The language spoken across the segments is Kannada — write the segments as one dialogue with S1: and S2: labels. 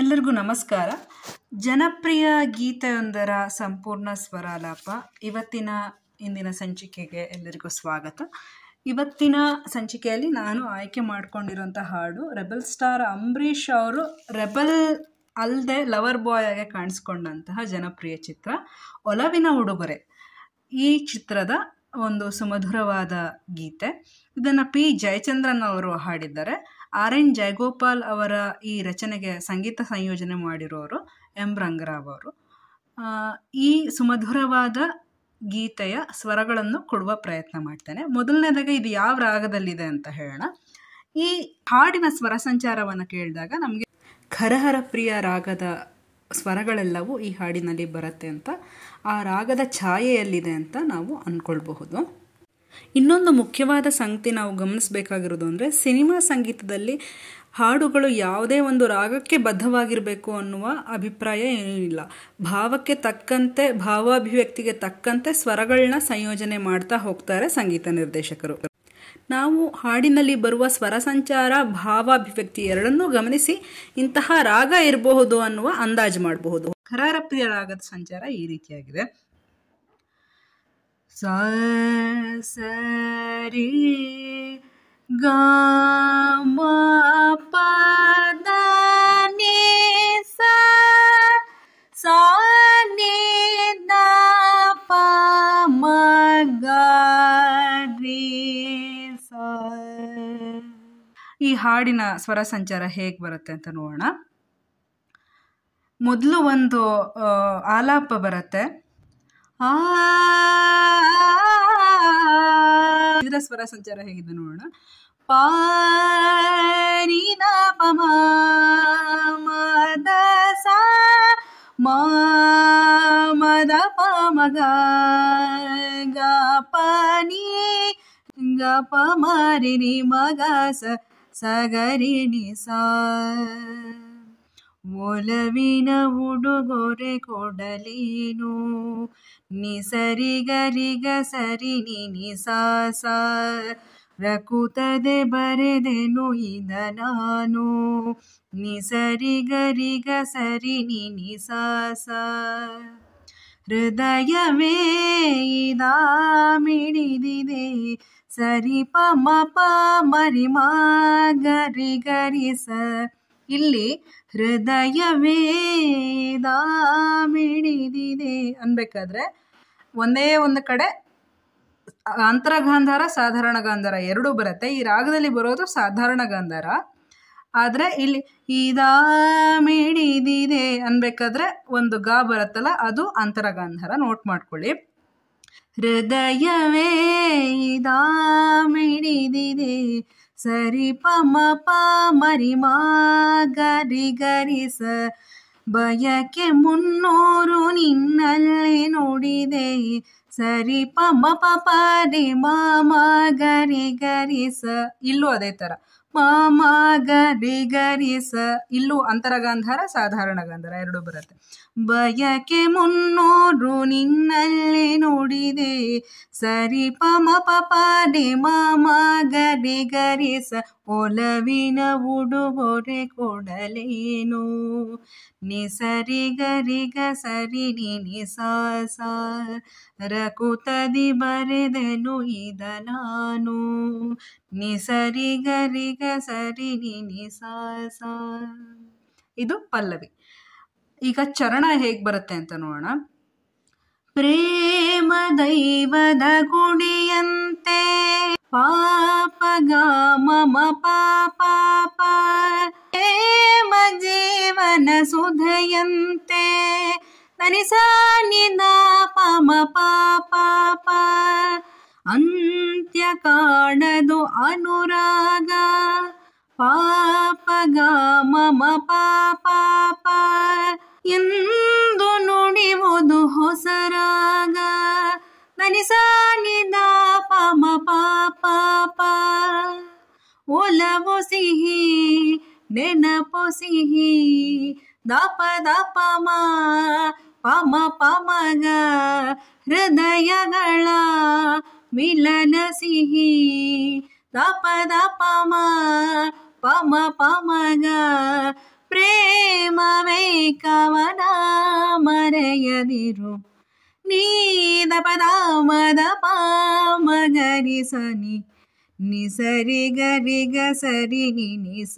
S1: ಎಲ್ಲರಿಗೂ ನಮಸ್ಕಾರ ಜನಪ್ರಿಯ ಗೀತೆಯೊಂದರ ಸಂಪೂರ್ಣ ಸ್ವರಾಲಾಪ ಇವತ್ತಿನ ಇಂದಿನ ಸಂಚಿಕೆಗೆ ಎಲ್ಲರಿಗೂ ಸ್ವಾಗತ ಇವತ್ತಿನ ಸಂಚಿಕೆಯಲ್ಲಿ ನಾನು ಆಯ್ಕೆ ಮಾಡಿಕೊಂಡಿರುವಂಥ ಹಾಡು ರೆಬಲ್ ಸ್ಟಾರ್ ಅಂಬರೀಷ್ ಅವರು ರೆಬಲ್ ಅಲ್ಲದೆ ಲವರ್ ಬಾಯ್ ಆಗಿ ಕಾಣಿಸ್ಕೊಂಡಂತಹ ಜನಪ್ರಿಯ ಚಿತ್ರ ಒಲವಿನ ಉಡುಗೊರೆ ಈ ಚಿತ್ರದ ಒಂದು ಸುಮಧುರವಾದ ಗೀತೆ ಇದನ್ನು ಪಿ ಜಯಚಂದ್ರನ್ ಅವರು ಹಾಡಿದ್ದಾರೆ ಆರ್ ಎನ್ ಜಯಗೋಪಾಲ್ ಅವರ ಈ ರಚನೆಗೆ ಸಂಗೀತ ಸಂಯೋಜನೆ ಮಾಡಿರೋರು ಎಂ ರಂಗರಾವ್ ಅವರು ಈ ಸುಮಧುರವಾದ ಗೀತೆಯ ಸ್ವರಗಳನ್ನು ಕೊಡುವ ಪ್ರಯತ್ನ ಮಾಡ್ತೇನೆ ಮೊದಲನೇದಾಗಿ ಇದು ಯಾವ ರಾಗದಲ್ಲಿದೆ ಅಂತ ಹೇಳೋಣ ಈ ಹಾಡಿನ ಸ್ವರ ಸಂಚಾರವನ್ನು ಕೇಳಿದಾಗ ನಮಗೆ ಖರಹರ ಪ್ರಿಯ ರಾಗದ ಸ್ವರಗಳೆಲ್ಲವೂ ಈ ಹಾಡಿನಲ್ಲಿ ಬರುತ್ತೆ ಅಂತ ಆ ರಾಗದ ಛಾಯೆಯಲ್ಲಿದೆ ಅಂತ ನಾವು ಅಂದ್ಕೊಳ್ಬಹುದು ಇನ್ನೊಂದು ಮುಖ್ಯವಾದ ಸಂಗತಿ ನಾವು ಗಮನಿಸಬೇಕಾಗಿರೋದು ಅಂದರೆ ಸಿನಿಮಾ ಸಂಗೀತದಲ್ಲಿ ಹಾಡುಗಳು ಯಾವುದೇ ಒಂದು ರಾಗಕ್ಕೆ ಬದ್ಧವಾಗಿರಬೇಕು ಅನ್ನುವ ಅಭಿಪ್ರಾಯ ಇಲ್ಲ ಭಾವಕ್ಕೆ ತಕ್ಕಂತೆ ಭಾವಾಭಿವ್ಯಕ್ತಿಗೆ ತಕ್ಕಂತೆ ಸ್ವರಗಳನ್ನ ಸಂಯೋಜನೆ ಮಾಡ್ತಾ ಹೋಗ್ತಾರೆ ಸಂಗೀತ ನಿರ್ದೇಶಕರು ನಾವು ಹಾಡಿನಲ್ಲಿ ಬರುವ ಸ್ವರ ಸಂಚಾರ ಭಾವ ಅಭಿವ್ಯಕ್ತಿ ಎರಡನ್ನೂ ಗಮನಿಸಿ ಇಂತಹ ರಾಗ ಇರಬಹುದು ಅನ್ನುವ ಅಂದಾಜು ಮಾಡಬಹುದು ಪ್ರಿಯ ರಾಗದ ಸಂಚಾರ ಈ ರೀತಿಯಾಗಿದೆ ಸರಿ ಗಾಮ ಹಾಡಿನ ಸ್ವರ ಸಂಚಾರ ಹೇಗೆ ಬರುತ್ತೆ ಅಂತ ನೋಡೋಣ ಮೊದಲು ಒಂದು ಆಲಾಪ ಬರುತ್ತೆ ಆ ಇದರ ಸ್ವರ ಸಂಚಾರ ಹೇಗಿದೆ ನೋಡೋಣ ಪಾರಿದ ಮದ ಸ ಮದ ಪ ಮಗ ಗ ಪ ನೀ ಗ ಪ ಮರಿ ಮಗ ಸ ಸಗರಿಣಿಸ ಒಲವಿನ ಉಡುಗೊರೆ ಕೊಡಲೀನು ನಿಸರಿಗರಿಗ ಸರಿ ನಿ ರಕುತದೆ ಬರೆದೆನು ಇದ ನಾನು ನಿಸರಿಗರಿಗ ಸರಿ ನಿ ಹೃದಯವೇ ಇದಾ ಮಿಡಿದಿದೆ ಸರಿ ಪ ಮ ಪ ಮರಿ ಮಾ ಗರಿ ಗರಿ ಸ ಇಲ್ಲಿ ಹೃದಯವೇ ಮಿಡಿದಿದೆ ಅನ್ಬೇಕಾದ್ರೆ ಒಂದೇ ಒಂದು ಕಡೆ ಗಾಂಧಾರ ಸಾಧಾರಣ ಗಾಂಧಾರ ಎರಡೂ ಬರುತ್ತೆ ಈ ರಾಗದಲ್ಲಿ ಬರೋದು ಸಾಧಾರಣ ಗಾಂಧಾರ ಆದರೆ ಇಲ್ಲಿ ಇದಾ ಅನ್ಬೇಕಾದ್ರೆ ಒಂದು ಗಾ ಬರುತ್ತಲ್ಲ ಅದು ಗಾಂಧಾರ ನೋಟ್ ಮಾಡ್ಕೊಳ್ಳಿ ಹೃದಯವೇ ದಾಮಿಡಿದಿದೆ ಸರಿ ಪಮ ಪ ಮರಿ ಗರಿ ಗರಿಸ ಬಯಕೆ ಮುನ್ನೂರು ನಿನ್ನಲ್ಲಿ ನೋಡಿದೆ ಸರಿ ಪಮ ಪ ಪರಿ ಮಾ ಗರಿ ಗರಿಸ ಇಲ್ಲೂ ಅದೇ ಥರ ಮ ಇಲ್ಲೂ ಅಂತರ ಗಾಂಧಾರ ಸಾಧಾರಣ ಗಾಂಧಾರ ಎರಡೂ ಬರುತ್ತೆ ಬಯಕೆ ಮುನ್ನೋರು ನಿನ್ನಲ್ಲಿ ನೋಡಿದೆ ಸರಿ ಪಮ ಪಪಾಡಿ ಪ ಒಲವಿನ ಉಡುಗೊರೆ ಕೊಡಲೇನು ನಿ ಸರಿ ಗರಿ ಗ ಸರಿ ನಿ ಸ ರಕುತದಿ ಬರೆದನು ಇದ ನಾನು ನಿ ಸರಿ ಗ ಸರಿ ನಿ ಇದು ಪಲ್ಲವಿ ಈಗ ಚರಣ ಹೇಗೆ ಬರುತ್ತೆ ಅಂತ ನೋಡೋಣ ಪ್ರೇಮ ದೈವದ ಗುಡಿಯಂತೆ ಪಾಪ ಮಮ ಪಾಪ ಪ್ರೇಮ ಜೀವನ ಸುಧಯಂತೆ ನನಿಸ ನಿದ ಪಮ ಪಾಪ ಅಂತ್ಯ ಕಾಣದು ಅನುರಾಗ ಪಾಪಗ ಮಮ ಪಾಪ ಎಂದು ನುಡಿವುದು ಹೊಸರಾಗ ನನಿಸಾನಿದ ಪಮ ಪಾಪ ಒಲವು ಸಿಹಿ ನೆನಪು ಸಿಹಿ ದಪ ದಪಮ ಪಮ ಪಮಗ ಹೃದಯಗಳ మిలన సిహి దప దప పమ పమగా ಪ್ರೇಮವೇ ಕವನ ಮರೆಯದಿರು ನೀದ ಪದ ಮದ ಪಾಮಗರಿಸನಿ ನಿಸರಿ ಗರಿಗ ಸರಿ ನಿಸ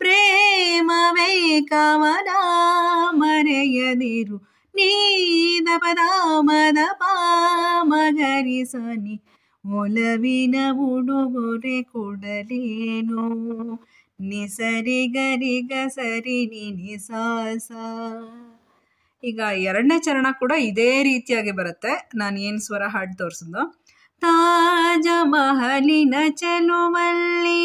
S1: ಪ್ರೇಮವೇ ಕವನ ಮರೆಯದಿರು ನೀದಪದಾಮದ ಪಾಮಗರಿಸನಿ ಒಲವಿನ ಉಡುಗೊರೆ ಕೊಡಲೇನು ನಿಸರಿ ಗರಿಗ ಸರಿ ನಿಸಾಸ ಈಗ ಎರಡನೇ ಚರಣ ಕೂಡ ಇದೇ ರೀತಿಯಾಗಿ ಬರುತ್ತೆ ನಾನು ಏನು ಸ್ವರ ಹಾಡು ತೋರಿಸಿದ್ನೋ ತಾಜ ಮಹಲಿನ ಚಲುವಲ್ಲಿ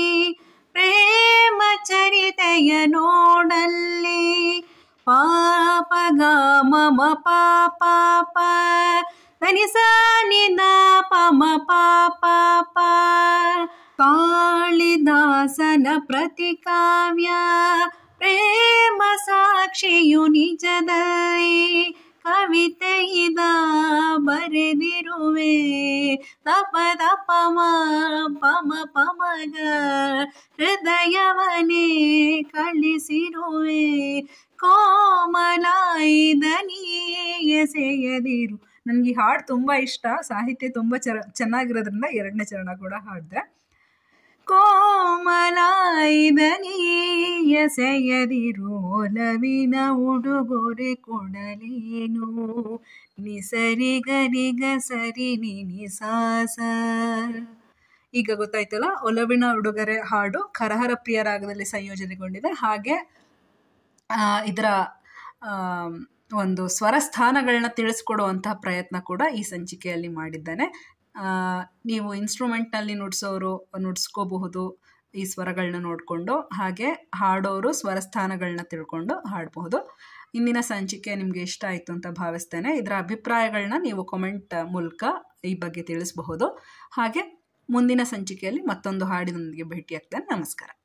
S1: ಪ್ರೇಮ ಚರಿತೆಯ ನೋಡಲ್ಲಿ पा पा म पा पाप सिदा पा पापादा सनप्रति काव्या प्रेम साक्षीयु निज नै कविते बरवे ತಪ ತಪಮ ಪಮ ಪಮಗ ಹೃದಯವನೇ ಕಳಿಸಿರುವೆ ಕೋಮಲಾಯಿದನಿಯೇ ಎಸೆಯದಿರು ನನಗೆ ಹಾಡು ತುಂಬ ಇಷ್ಟ ಸಾಹಿತ್ಯ ತುಂಬ ಚರ ಚೆನ್ನಾಗಿರೋದ್ರಿಂದ ಎರಡನೇ ಚರಣ ಕೂಡ ಹಾಡಿದೆ ಕೋಮಲಾಯಿದನಿಯ ಸೆಯದಿರೋಲವಿನ ಉಡುಗೊರೆ ಕೊಡಲೇನು ನಿಸರಿಗರಿಗ ಸರಿ ನಿನಿಸಾಸ ಈಗ ಗೊತ್ತಾಯ್ತಲ್ಲ ಒಲವಿನ ಉಡುಗೊರೆ ಹಾಡು ಕರಹರ ಪ್ರಿಯ ರಾಗದಲ್ಲಿ ಸಂಯೋಜನೆಗೊಂಡಿದೆ ಹಾಗೆ ಇದರ ಒಂದು ಸ್ವರ ಸ್ಥಾನಗಳನ್ನ ತಿಳಿಸ್ಕೊಡುವಂತಹ ಪ್ರಯತ್ನ ಕೂಡ ಈ ಸಂಚಿಕೆಯಲ್ಲಿ ಮಾಡಿದ್ದಾನೆ ನೀವು ಇನ್ಸ್ಟ್ರೂಮೆಂಟ್ನಲ್ಲಿ ನುಡಿಸೋರು ನುಡಿಸ್ಕೋಬಹುದು ಈ ಸ್ವರಗಳನ್ನ ನೋಡಿಕೊಂಡು ಹಾಗೆ ಹಾಡೋರು ಸ್ವರ ಸ್ಥಾನಗಳನ್ನ ತಿಳ್ಕೊಂಡು ಹಾಡಬಹುದು ಇಂದಿನ ಸಂಚಿಕೆ ನಿಮಗೆ ಇಷ್ಟ ಆಯಿತು ಅಂತ ಭಾವಿಸ್ತೇನೆ ಇದರ ಅಭಿಪ್ರಾಯಗಳನ್ನ ನೀವು ಕಮೆಂಟ್ ಮೂಲಕ ಈ ಬಗ್ಗೆ ತಿಳಿಸಬಹುದು ಹಾಗೆ ಮುಂದಿನ ಸಂಚಿಕೆಯಲ್ಲಿ ಮತ್ತೊಂದು ಹಾಡಿನೊಂದಿಗೆ ಭೇಟಿಯಾಗ್ತೇನೆ ನಮಸ್ಕಾರ